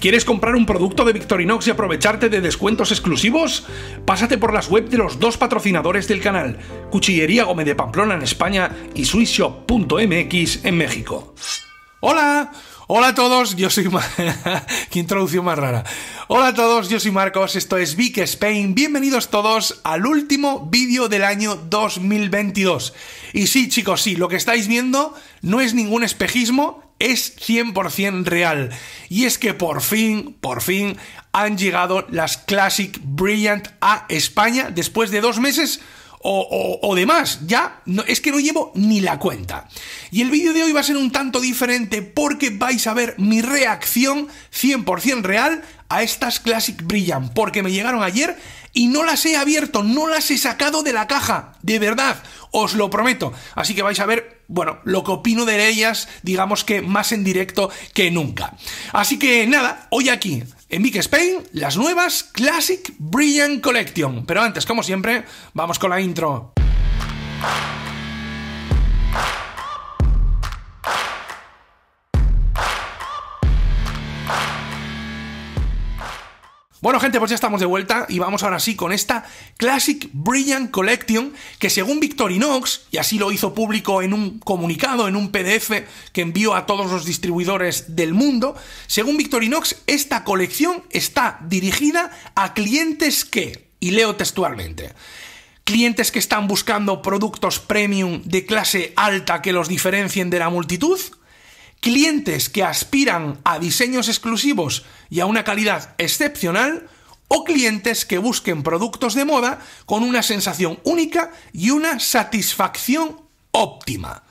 ¿Quieres comprar un producto de Victorinox y aprovecharte de descuentos exclusivos? Pásate por las webs de los dos patrocinadores del canal, Cuchillería Gómez de Pamplona en España y SwissShop.mx en México. ¡Hola! Hola a todos, yo soy... Mar... ¡Qué introducción más rara! Hola a todos, yo soy Marcos, esto es Vic Spain. Bienvenidos todos al último vídeo del año 2022. Y sí, chicos, sí, lo que estáis viendo no es ningún espejismo, es 100% real. Y es que por fin, por fin, han llegado las Classic Brilliant a España después de dos meses. O, o, demás. Ya, es que no llevo ni la cuenta. Y el vídeo de hoy va a ser un tanto diferente porque vais a ver mi reacción 100% real a estas Classic Brilliant, porque me llegaron ayer y no las he abierto, no las he sacado de la caja, de verdad os lo prometo. Así que vais a ver, bueno, lo que opino de ellas, digamos que más en directo que nunca. Así que nada, hoy aquí en Big Spain, las nuevas Classic Brilliant Collection. Pero antes, como siempre, vamos con la intro. Bueno, gente, pues ya estamos de vuelta y vamos ahora sí con esta Classic Brilliant Collection que según Victorinox, y así lo hizo público en un comunicado, en un PDF que envió a todos los distribuidores del mundo, según Victorinox, esta colección está dirigida a clientes que, y leo textualmente, clientes que están buscando productos premium de clase alta que los diferencien de la multitud, clientes que aspiran a diseños exclusivos y a una calidad excepcional, o clientes que busquen productos de moda con una sensación única y una satisfacción óptima.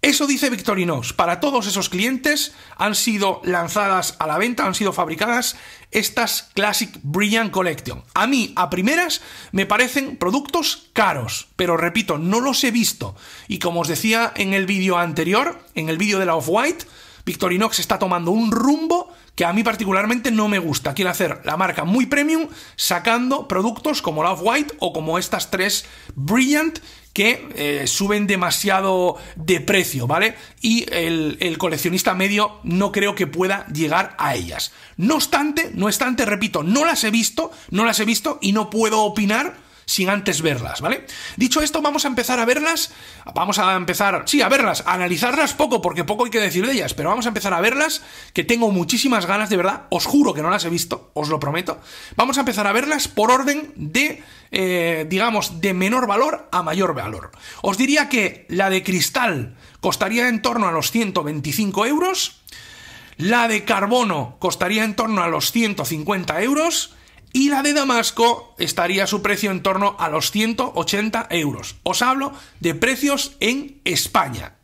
Eso dice Victorinox. Para todos esos clientes han sido lanzadas a la venta, han sido fabricadas estas Classic Brilliant Collection. A mí, a primeras, me parecen productos caros, pero repito, no los he visto. Y como os decía en el vídeo anterior, en el vídeo de la Off-White, Victorinox está tomando un rumbo que a mí particularmente no me gusta. Quiere hacer la marca muy premium sacando productos como Love white o como estas tres Brilliant que eh, suben demasiado de precio, ¿vale? Y el, el, coleccionista medio no creo que pueda llegar a ellas. No obstante, no obstante, repito, no las he visto, no las he visto y no puedo opinar sin antes verlas, ¿vale? Dicho esto, vamos a empezar a verlas, vamos a empezar, sí, a verlas, a analizarlas poco, porque poco hay que decir de ellas, pero vamos a empezar a verlas, que tengo muchísimas ganas, de verdad, os juro que no las he visto, os lo prometo. Vamos a empezar a verlas por orden de, eh, digamos, de menor valor a mayor valor. Os diría que la de cristal costaría en torno a los 125 euros, la de carbono costaría en torno a los 150 euros, y la de Damasco estaría su precio en torno a los 180 euros. Os hablo de precios en España,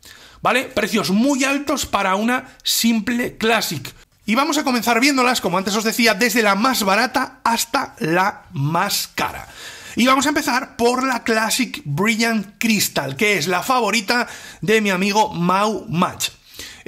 ¿vale? Precios muy altos para una simple Classic. Y vamos a comenzar viéndolas, como antes os decía, desde la más barata hasta la más cara. Y vamos a empezar por la Classic Brilliant Crystal, que es la favorita de mi amigo Mau Match.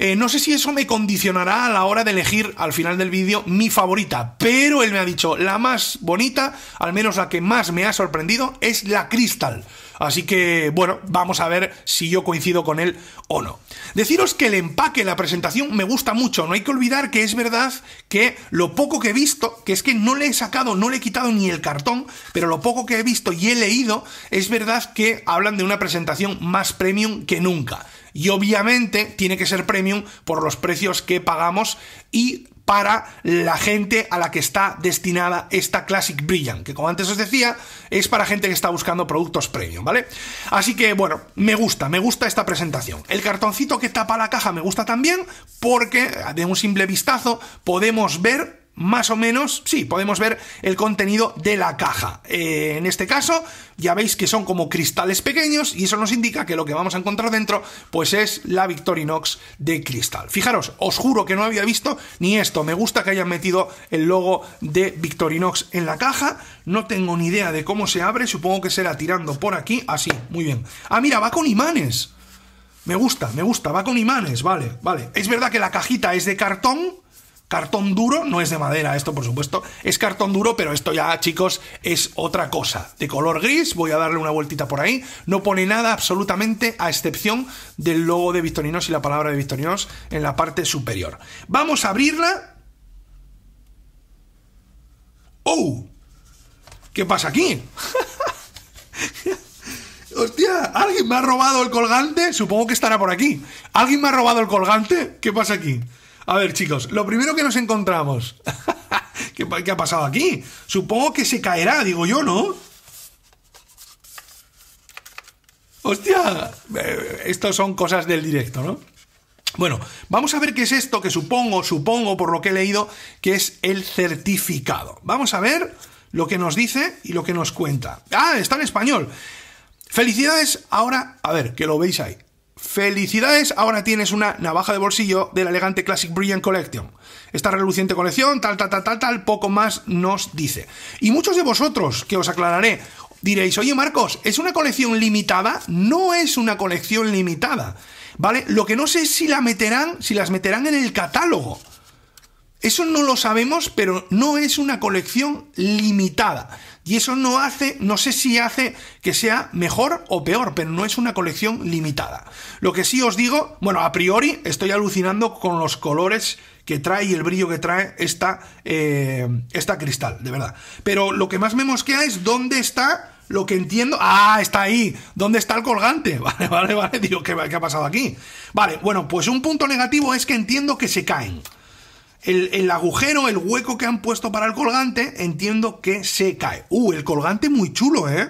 Eh, no sé si eso me condicionará a la hora de elegir al final del vídeo mi favorita, pero él me ha dicho, la más bonita, al menos la que más me ha sorprendido, es la Crystal. Así que, bueno, vamos a ver si yo coincido con él o no. Deciros que el empaque, la presentación, me gusta mucho. No hay que olvidar que es verdad que lo poco que he visto, que es que no le he sacado, no le he quitado ni el cartón, pero lo poco que he visto y he leído, es verdad que hablan de una presentación más premium que nunca y obviamente tiene que ser premium por los precios que pagamos y para la gente a la que está destinada esta Classic Brilliant, que como antes os decía, es para gente que está buscando productos premium, ¿vale? Así que bueno, me gusta, me gusta esta presentación. El cartoncito que tapa la caja me gusta también porque de un simple vistazo podemos ver más o menos, sí, podemos ver el contenido de la caja. Eh, en este caso, ya veis que son como cristales pequeños y eso nos indica que lo que vamos a encontrar dentro, pues es la Victorinox de cristal. Fijaros, os juro que no había visto ni esto. Me gusta que hayan metido el logo de Victorinox en la caja. No tengo ni idea de cómo se abre, supongo que será tirando por aquí, así, muy bien. Ah, mira, va con imanes. Me gusta, me gusta, va con imanes, vale, vale. Es verdad que la cajita es de cartón, Cartón duro, no es de madera esto por supuesto, es cartón duro, pero esto ya chicos es otra cosa. De color gris, voy a darle una vueltita por ahí, no pone nada absolutamente a excepción del logo de Victorinos y la palabra de Victorinos en la parte superior. Vamos a abrirla. ¡Oh! ¿Qué pasa aquí? Hostia, ¿alguien me ha robado el colgante? Supongo que estará por aquí. ¿Alguien me ha robado el colgante? ¿Qué pasa aquí? A ver, chicos, lo primero que nos encontramos. ¿Qué, ha pasado aquí? Supongo que se caerá, digo yo, ¿no? ¡Hostia! Eh, Estos son cosas del directo, ¿no? Bueno, vamos a ver qué es esto que supongo, supongo por lo que he leído, que es el certificado. Vamos a ver lo que nos dice y lo que nos cuenta. Ah, está en español. Felicidades ahora, a ver, que lo veis ahí. ¡Felicidades! Ahora tienes una navaja de bolsillo de la elegante Classic Brilliant Collection. Esta reluciente colección, tal, tal, tal, tal, tal, poco más nos dice. Y muchos de vosotros, que os aclararé, diréis, oye Marcos, ¿es una colección limitada? No es una colección limitada, ¿vale? Lo que no sé es si la meterán, si las meterán en el catálogo. Eso no lo sabemos, pero no es una colección limitada. Y eso no hace, no sé si hace que sea mejor o peor, pero no es una colección limitada. Lo que sí os digo, bueno, a priori estoy alucinando con los colores que trae y el brillo que trae esta, eh, esta cristal, de verdad. Pero lo que más me mosquea es dónde está lo que entiendo. ¡Ah! Está ahí. ¿Dónde está el colgante? Vale, vale, vale. Digo, ¿qué, ha pasado aquí? Vale, bueno, pues un punto negativo es que entiendo que se caen el, agujero, el hueco que han puesto para el colgante, entiendo que se cae. Uh, el colgante muy chulo, ¿eh?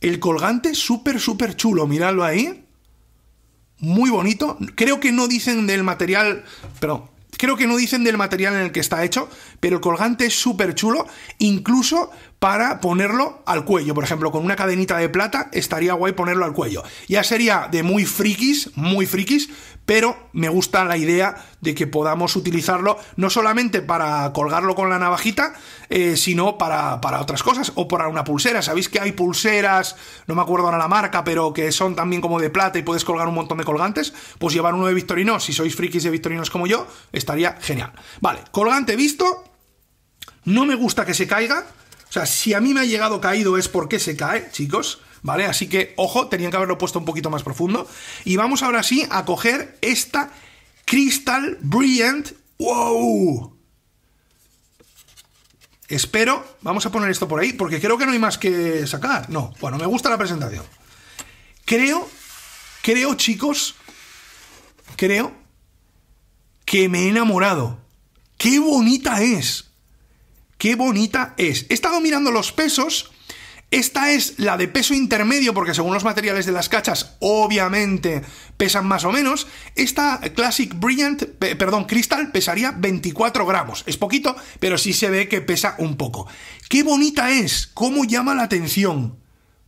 El colgante súper, súper chulo, miradlo ahí. Muy bonito. Creo que no dicen del material, perdón, creo que no dicen del material en el que está hecho, pero el colgante es súper chulo, incluso para ponerlo al cuello. Por ejemplo, con una cadenita de plata estaría guay ponerlo al cuello. Ya sería de muy frikis, muy frikis, pero me gusta la idea de que podamos utilizarlo no solamente para colgarlo con la navajita, eh, sino para, para, otras cosas o para una pulsera. Sabéis que hay pulseras, no me acuerdo ahora la marca, pero que son también como de plata y puedes colgar un montón de colgantes. Pues llevar uno de Victorino, si sois frikis de Victorinos como yo, estaría genial. Vale, colgante visto. No me gusta que se caiga. O sea, si a mí me ha llegado caído es porque se cae, chicos. ¿vale? Así que, ojo, tenían que haberlo puesto un poquito más profundo. Y vamos ahora sí a coger esta Crystal Brilliant. ¡Wow! Espero, vamos a poner esto por ahí, porque creo que no hay más que sacar. No, bueno, me gusta la presentación. Creo, creo, chicos, creo que me he enamorado. ¡Qué bonita es! ¡Qué bonita es! He estado mirando los pesos esta es la de peso intermedio, porque según los materiales de las cachas, obviamente pesan más o menos. Esta Classic Brilliant, perdón, Crystal pesaría 24 gramos. Es poquito, pero sí se ve que pesa un poco. ¡Qué bonita es! ¡Cómo llama la atención!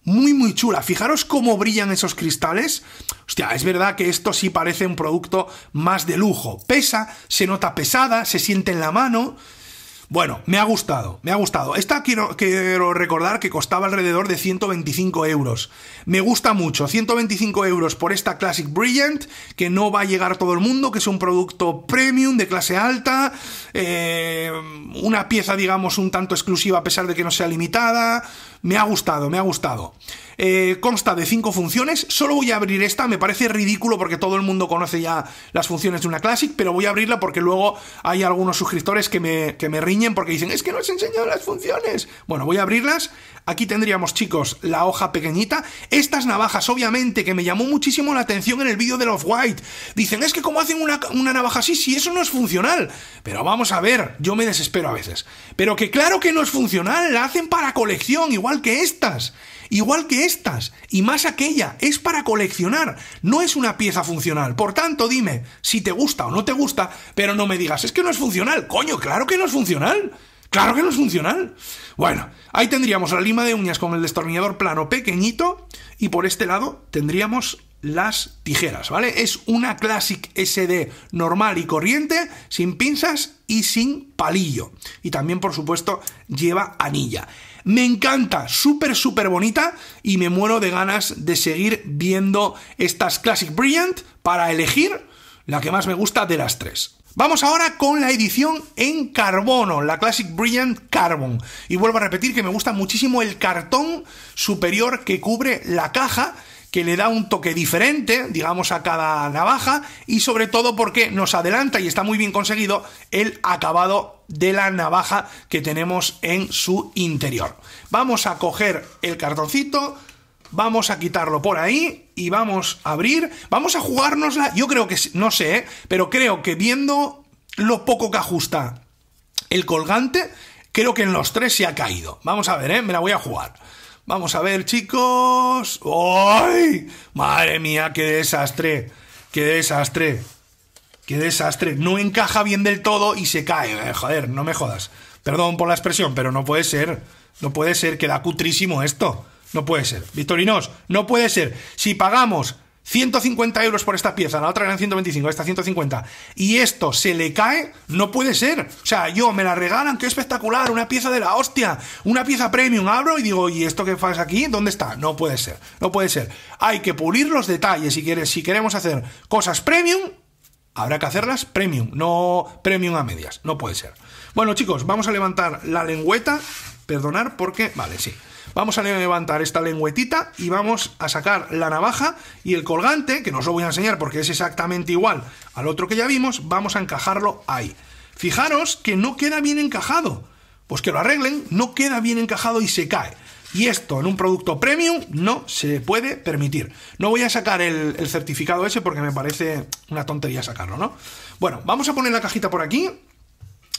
Muy, muy chula. Fijaros cómo brillan esos cristales. Hostia, es verdad que esto sí parece un producto más de lujo. Pesa, se nota pesada, se siente en la mano. Bueno, me ha gustado, me ha gustado. Esta quiero, quiero recordar que costaba alrededor de 125 euros. Me gusta mucho, 125 euros por esta Classic Brilliant, que no va a llegar a todo el mundo, que es un producto premium de clase alta, eh, una pieza, digamos, un tanto exclusiva a pesar de que no sea limitada. Me ha gustado, me ha gustado. Eh, consta de cinco funciones. Solo voy a abrir esta, me parece ridículo porque todo el mundo conoce ya las funciones de una Classic, pero voy a abrirla porque luego hay algunos suscriptores que me, riñen porque dicen, es que no os he enseñado las funciones. Bueno, voy a abrirlas. Aquí tendríamos, chicos, la hoja pequeñita. Estas navajas, obviamente, que me llamó muchísimo la atención en el vídeo de los White. Dicen, es que como hacen una, una navaja así, si eso no es funcional. Pero vamos a ver, yo me desespero a veces. Pero que claro que no es funcional, la hacen para colección, igual que estas. Igual que estas estas y más aquella es para coleccionar, no es una pieza funcional. Por tanto, dime si te gusta o no te gusta, pero no me digas, es que no es funcional. Coño, claro que no es funcional. Claro que no es funcional. Bueno, ahí tendríamos la lima de uñas con el destornillador plano pequeñito y por este lado tendríamos las tijeras, ¿vale? Es una Classic SD normal y corriente, sin pinzas y sin palillo. Y también, por supuesto, lleva anilla. Me encanta, súper, súper bonita y me muero de ganas de seguir viendo estas Classic Brilliant para elegir la que más me gusta de las tres. Vamos ahora con la edición en carbono, la Classic Brilliant Carbon. Y vuelvo a repetir que me gusta muchísimo el cartón superior que cubre la caja que le da un toque diferente, digamos, a cada navaja y sobre todo porque nos adelanta y está muy bien conseguido el acabado de la navaja que tenemos en su interior. Vamos a coger el cartoncito, vamos a quitarlo por ahí y vamos a abrir, vamos a jugárnosla, yo creo que, no sé, ¿eh? pero creo que viendo lo poco que ajusta el colgante, creo que en los tres se ha caído. Vamos a ver, ¿eh? me la voy a jugar. Vamos a ver, chicos. ¡Ay! Madre mía, qué desastre. Qué desastre. Qué desastre. No encaja bien del todo y se cae. Eh, joder, no me jodas. Perdón por la expresión, pero no puede ser. No puede ser. Queda cutrísimo esto. No puede ser. Victorinos, no puede ser. Si pagamos 150 euros por esta pieza, la otra eran 125, esta 150, y esto se le cae, no puede ser. O sea, yo me la regalan, qué espectacular, una pieza de la hostia, una pieza premium, abro y digo, ¿y esto qué pasa aquí? ¿Dónde está? No puede ser, no puede ser. Hay que pulir los detalles si, quieres, si queremos hacer cosas premium, habrá que hacerlas premium, no premium a medias, no puede ser. Bueno, chicos, vamos a levantar la lengüeta, perdonar porque, vale, sí. Vamos a levantar esta lengüetita y vamos a sacar la navaja y el colgante, que no os lo voy a enseñar porque es exactamente igual al otro que ya vimos, vamos a encajarlo ahí. Fijaros que no queda bien encajado. Pues que lo arreglen, no queda bien encajado y se cae. Y esto en un producto premium no se puede permitir. No voy a sacar el, el, certificado ese porque me parece una tontería sacarlo, ¿no? Bueno, vamos a poner la cajita por aquí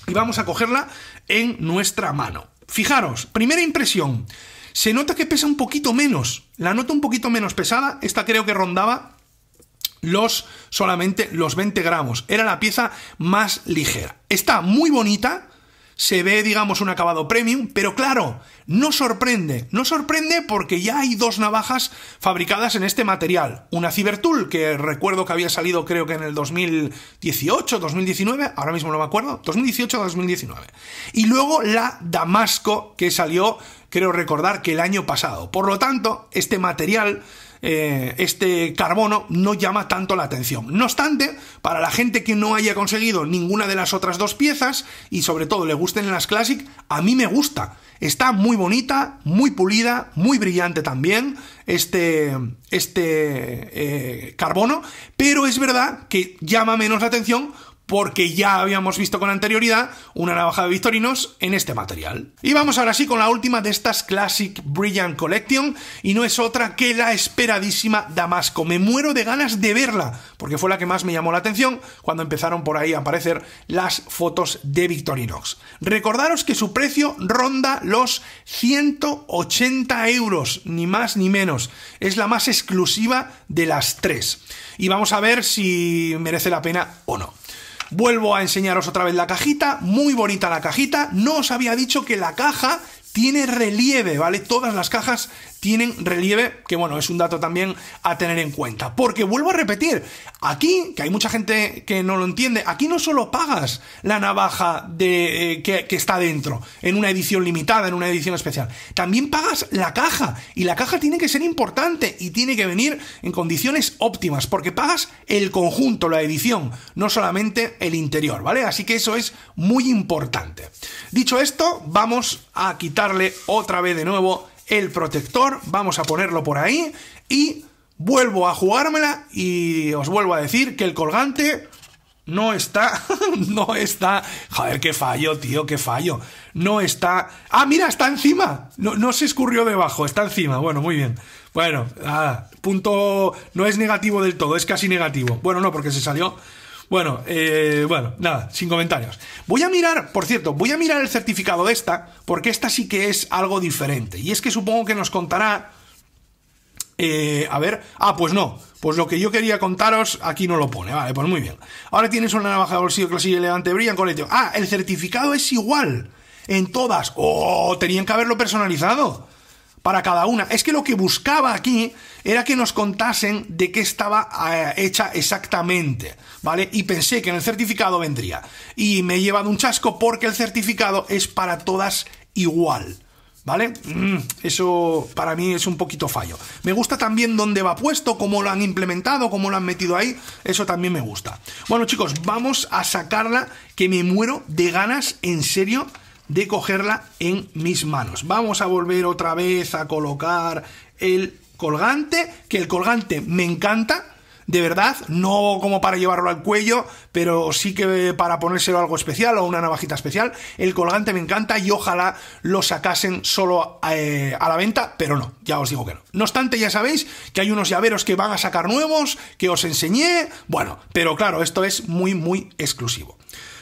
y vamos a cogerla en nuestra mano. Fijaros, primera impresión. Se nota que pesa un poquito menos. La nota un poquito menos pesada. Esta creo que rondaba los solamente los 20 gramos. Era la pieza más ligera. Está muy bonita se ve, digamos, un acabado premium, pero claro, no sorprende. No sorprende porque ya hay dos navajas fabricadas en este material. Una Cibertool, que recuerdo que había salido creo que en el 2018, 2019, ahora mismo no me acuerdo, 2018 o 2019. Y luego la Damasco, que salió, creo recordar, que el año pasado. Por lo tanto, este material eh, este carbono no llama tanto la atención. No obstante, para la gente que no haya conseguido ninguna de las otras dos piezas y sobre todo le gusten las Classic, a mí me gusta. Está muy bonita, muy pulida, muy brillante también este, este eh, carbono, pero es verdad que llama menos la atención porque ya habíamos visto con anterioridad una navaja de Victorinox en este material. Y vamos ahora sí con la última de estas Classic Brilliant Collection, y no es otra que la esperadísima Damasco. Me muero de ganas de verla, porque fue la que más me llamó la atención cuando empezaron por ahí a aparecer las fotos de Victorinox. Recordaros que su precio ronda los 180 euros, ni más ni menos. Es la más exclusiva de las tres. Y vamos a ver si merece la pena o no. Vuelvo a enseñaros otra vez la cajita, muy bonita la cajita, no os había dicho que la caja tiene relieve, ¿vale? Todas las cajas tienen relieve, que bueno, es un dato también a tener en cuenta. Porque vuelvo a repetir, aquí, que hay mucha gente que no lo entiende, aquí no solo pagas la navaja de, eh, que, está dentro, en una edición limitada, en una edición especial, también pagas la caja, y la caja tiene que ser importante y tiene que venir en condiciones óptimas, porque pagas el conjunto, la edición, no solamente el interior, ¿vale? Así que eso es muy importante. Dicho esto, vamos a quitarle otra vez de nuevo el protector, vamos a ponerlo por ahí y vuelvo a jugármela y os vuelvo a decir que el colgante no está, no está, joder, qué fallo, tío, qué fallo, no está, ah, mira, está encima, no, no se escurrió debajo, está encima, bueno, muy bien, bueno, nada, punto, no es negativo del todo, es casi negativo, bueno, no, porque se salió, bueno, eh, bueno, nada, sin comentarios. Voy a mirar, por cierto, voy a mirar el certificado de esta, porque esta sí que es algo diferente. Y es que supongo que nos contará... Eh, a ver, ah, pues no, pues lo que yo quería contaros aquí no lo pone, vale, pues muy bien. Ahora tienes una navaja de bolsillo clásica y elegante brillan Ah, el certificado es igual en todas. Oh, tenían que haberlo personalizado para cada una. Es que lo que buscaba aquí era que nos contasen de qué estaba eh, hecha exactamente, ¿vale? Y pensé que en el certificado vendría. Y me he llevado un chasco porque el certificado es para todas igual. ¿Vale? Mm, eso para mí es un poquito fallo. Me gusta también dónde va puesto, cómo lo han implementado, cómo lo han metido ahí. Eso también me gusta. Bueno, chicos, vamos a sacarla que me muero de ganas, en serio, de cogerla en mis manos. Vamos a volver otra vez a colocar el colgante, que el colgante me encanta, de verdad, no como para llevarlo al cuello, pero sí que para ponérselo algo especial o una navajita especial. El colgante me encanta y ojalá lo sacasen solo eh, a, la venta, pero no, ya os digo que no. No obstante, ya sabéis que hay unos llaveros que van a sacar nuevos, que os enseñé, bueno, pero claro, esto es muy, muy exclusivo.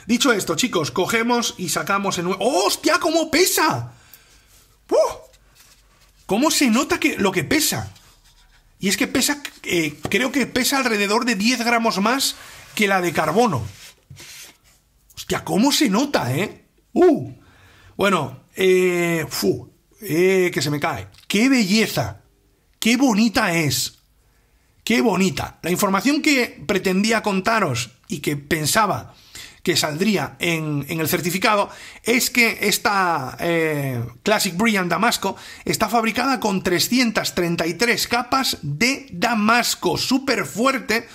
Dicho esto, chicos, cogemos y sacamos el nuevo... ¡Hostia, cómo pesa! ¡Uh! ¿Cómo se nota que lo que pesa? Y es que pesa, eh, creo que pesa alrededor de 10 gramos más que la de carbono. Hostia, ¿cómo se nota, eh? ¡Uh! Bueno, eh, eh, que se me cae. ¡Qué belleza! ¡Qué bonita es! ¡Qué bonita! La información que pretendía contaros y que pensaba que saldría en, el certificado es que esta eh, Classic Brilliant Damasco está fabricada con 333 capas de damasco, súper fuerte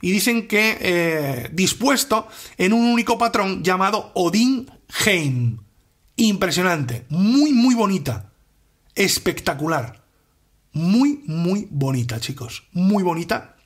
y dicen que eh, dispuesto en un único patrón llamado Odin Heim. Impresionante, muy, muy bonita, espectacular. Muy, muy bonita, chicos. Muy bonita.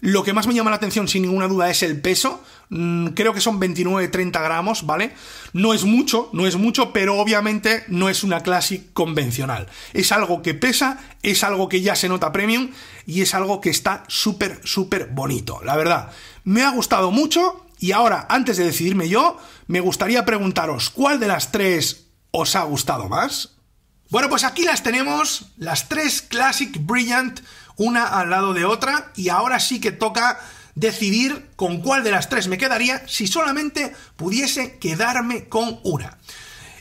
Lo que más me llama la atención, sin ninguna duda, es el peso. Mm, creo que son 29-30 gramos, ¿vale? No es mucho, no es mucho, pero obviamente no es una Classic convencional. Es algo que pesa, es algo que ya se nota premium y es algo que está súper, súper bonito. La verdad, me ha gustado mucho y ahora, antes de decidirme yo, me gustaría preguntaros cuál de las tres os ha gustado más. Bueno, pues aquí las tenemos, las tres Classic Brilliant una al lado de otra y ahora sí que toca decidir con cuál de las tres me quedaría si solamente pudiese quedarme con una.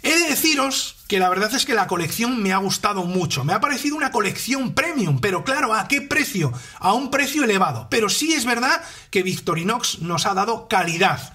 He de deciros que la verdad es que la colección me ha gustado mucho. Me ha parecido una colección premium, pero claro, ¿a qué precio? A un precio elevado. Pero sí es verdad que Victorinox nos ha dado calidad.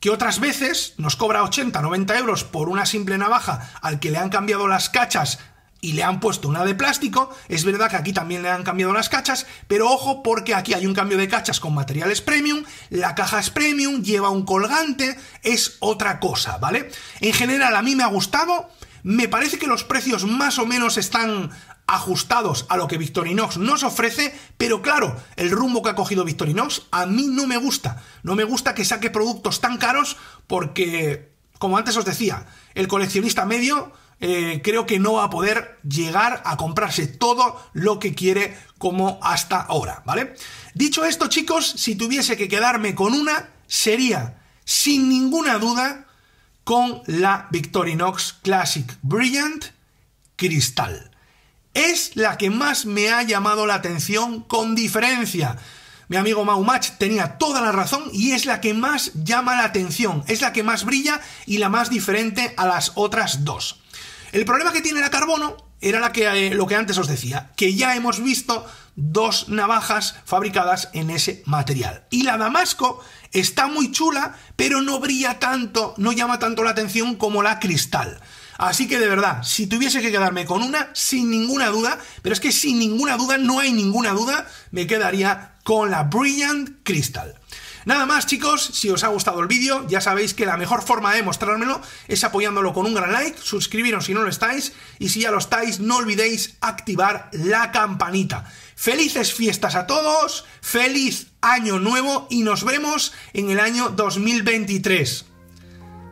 Que otras veces nos cobra 80, 90 euros por una simple navaja al que le han cambiado las cachas y le han puesto una de plástico. Es verdad que aquí también le han cambiado las cachas, pero ojo porque aquí hay un cambio de cachas con materiales premium, la caja es premium, lleva un colgante, es otra cosa, ¿vale? En general a mí me ha gustado, me parece que los precios más o menos están ajustados a lo que Victorinox nos ofrece, pero claro, el rumbo que ha cogido Victorinox a mí no me gusta. No me gusta que saque productos tan caros porque, como antes os decía, el coleccionista medio eh, creo que no va a poder llegar a comprarse todo lo que quiere como hasta ahora, ¿vale? Dicho esto, chicos, si tuviese que quedarme con una, sería, sin ninguna duda, con la Victorinox Classic Brilliant Cristal. Es la que más me ha llamado la atención con diferencia. Mi amigo Maumach tenía toda la razón y es la que más llama la atención, es la que más brilla y la más diferente a las otras dos. El problema que tiene la carbono era eh, lo que antes os decía, que ya hemos visto dos navajas fabricadas en ese material. Y la Damasco está muy chula, pero no brilla tanto, no llama tanto la atención como la cristal. Así que de verdad, si tuviese que quedarme con una, sin ninguna duda, pero es que sin ninguna duda, no hay ninguna duda, me quedaría con la Brilliant Crystal. Nada más chicos, si os ha gustado el vídeo, ya sabéis que la mejor forma de mostrármelo es apoyándolo con un gran like, suscribiros si no lo estáis y si ya lo estáis no olvidéis activar la campanita. Felices fiestas a todos, feliz año nuevo y nos vemos en el año 2023.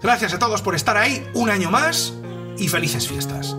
Gracias a todos por estar ahí un año más y felices fiestas.